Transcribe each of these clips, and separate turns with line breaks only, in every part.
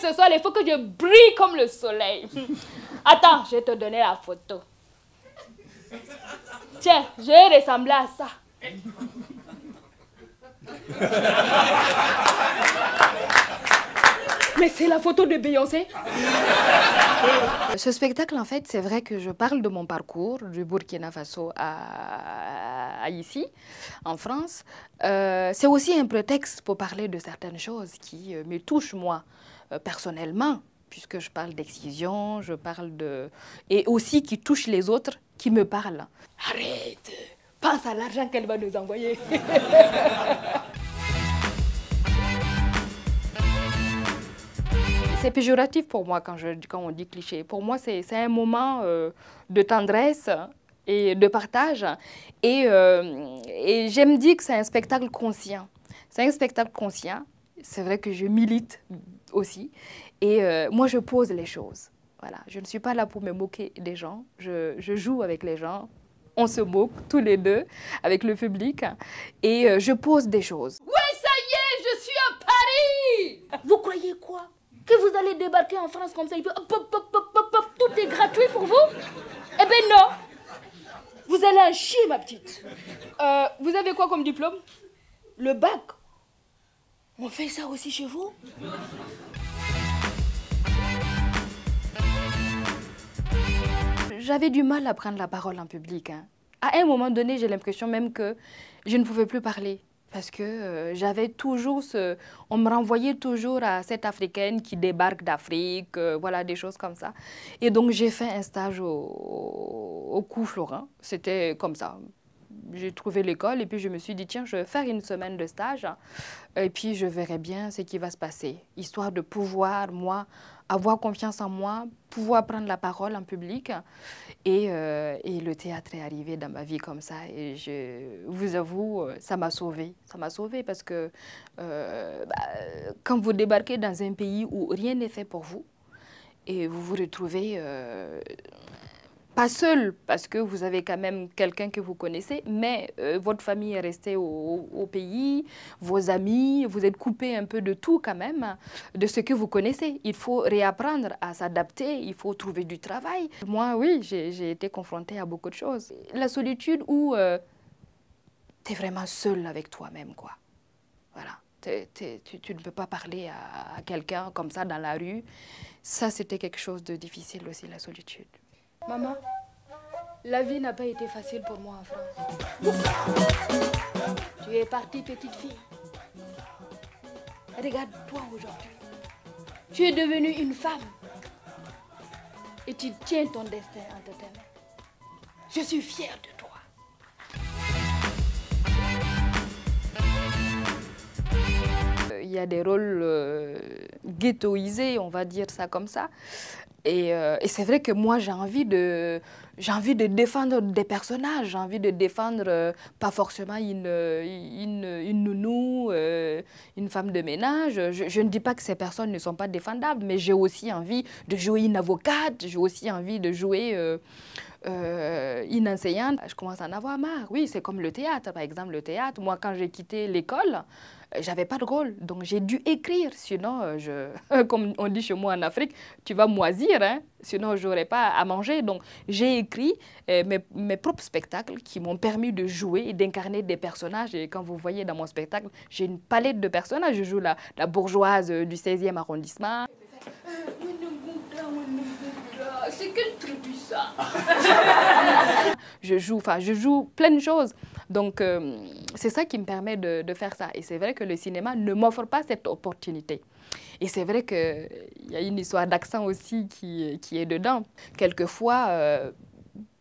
ce soir, il faut que je brille comme le soleil. Attends, je vais te donner la photo. Tiens, je vais ressembler à ça c'est la photo de Beyoncé Ce spectacle, en fait, c'est vrai que je parle de mon parcours du Burkina Faso à, ici, en France. Euh, c'est aussi un prétexte pour parler de certaines choses qui euh, me touchent, moi, euh, personnellement puisque je parle d'excision, je parle de... et aussi qui touchent les autres, qui me parlent. Arrête Pense à l'argent qu'elle va nous envoyer C'est péjoratif pour moi quand, je, quand on dit cliché. Pour moi, c'est un moment euh, de tendresse et de partage. Et, euh, et j'aime dire que c'est un spectacle conscient. C'est un spectacle conscient. C'est vrai que je milite aussi. Et euh, moi, je pose les choses. Voilà. Je ne suis pas là pour me moquer des gens. je, je joue avec les gens on se moque tous les deux avec le public et je pose des choses. Ouais, ça y est, je suis à Paris Vous croyez quoi que vous allez débarquer en France comme ça, il peut, hop, hop, hop, tout est gratuit pour vous Eh ben non Vous allez un chier, ma petite. Euh, vous avez quoi comme diplôme Le bac. On fait ça aussi chez vous J'avais du mal à prendre la parole en public. Hein. À un moment donné, j'ai l'impression même que je ne pouvais plus parler parce que euh, j'avais toujours ce... On me renvoyait toujours à cette Africaine qui débarque d'Afrique, euh, voilà, des choses comme ça. Et donc j'ai fait un stage au, au c'était comme ça. J'ai trouvé l'école et puis je me suis dit, tiens, je vais faire une semaine de stage hein. et puis je verrai bien ce qui va se passer, histoire de pouvoir, moi, avoir confiance en moi, pouvoir prendre la parole en public. Euh, et, le théâtre est arrivé dans ma vie comme ça. Et je vous avoue, euh, ça m'a sauvée. Ça m'a sauvée parce que euh, bah, quand vous débarquez dans un pays où rien n'est fait pour vous, et vous vous retrouvez pas seul, parce que vous avez quand même quelqu'un que vous connaissez, mais euh, votre famille est restée au, pays, vos amis, vous êtes coupé un peu de tout quand même, de ce que vous connaissez. Il faut réapprendre à s'adapter, il faut trouver du travail. Moi, oui, j'ai été confrontée à beaucoup de choses. La solitude où euh, tu es vraiment seul avec toi-même, quoi. Voilà. tu, ne peux pas parler à quelqu'un comme ça dans la rue. Ça, c'était quelque chose de difficile aussi, la solitude. Maman, la vie n'a pas été facile pour moi en France. Tu es partie, petite fille. Regarde-toi aujourd'hui. Tu es devenue une femme. Et tu tiens ton destin entre tes mains. Je suis fière de toi. Il y a des rôles euh, ghettoisés, on va dire ça comme ça. Euh, et, c'est vrai que moi, j'ai envie de, j'ai envie de défendre des personnages, j'ai envie de défendre euh, pas forcément une, euh, une, nounou, euh, une femme de ménage. Je, ne dis pas que ces personnes ne sont pas défendables, mais j'ai aussi envie de jouer une avocate, j'ai aussi envie de jouer une enseignante. Je commence à en avoir marre. Oui, c'est comme le théâtre, par exemple. Le théâtre, moi, quand j'ai quitté l'école, j'avais pas de rôle, donc j'ai dû écrire. Sinon, je, comme on dit chez moi en Afrique, tu vas moisir. Hein sinon je n'aurais pas à manger. Donc j'ai écrit euh, mes, propres spectacles qui m'ont permis de jouer et d'incarner des personnages. Et quand vous voyez dans mon spectacle, j'ai une palette de personnages. Je joue la, bourgeoise du 16e arrondissement. C'est ça Je joue, enfin je joue plein de choses. Donc, euh, c'est ça qui me permet de, faire ça. Et c'est vrai que le cinéma ne m'offre pas cette opportunité. Et c'est vrai qu'il y a une histoire d'accent aussi qui, qui, est dedans. Quelquefois, euh,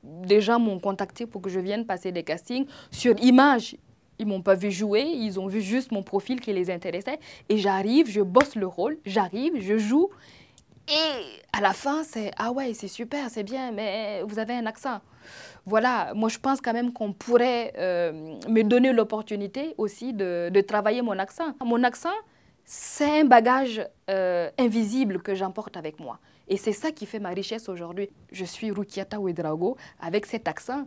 des gens m'ont contacté pour que je vienne passer des castings sur image. Ils m'ont pas vu jouer, ils ont vu juste mon profil qui les intéressait. Et j'arrive, je bosse le rôle, j'arrive, je joue. Et à la fin, c'est Ah ouais, c'est super, c'est bien, mais vous avez un accent voilà, moi je pense quand même qu'on pourrait euh, me donner l'opportunité aussi de, travailler mon accent. Mon accent, c'est un bagage euh, invisible que j'emporte avec moi. Et c'est ça qui fait ma richesse aujourd'hui. Je suis Rukiata Ouedrago avec cet accent.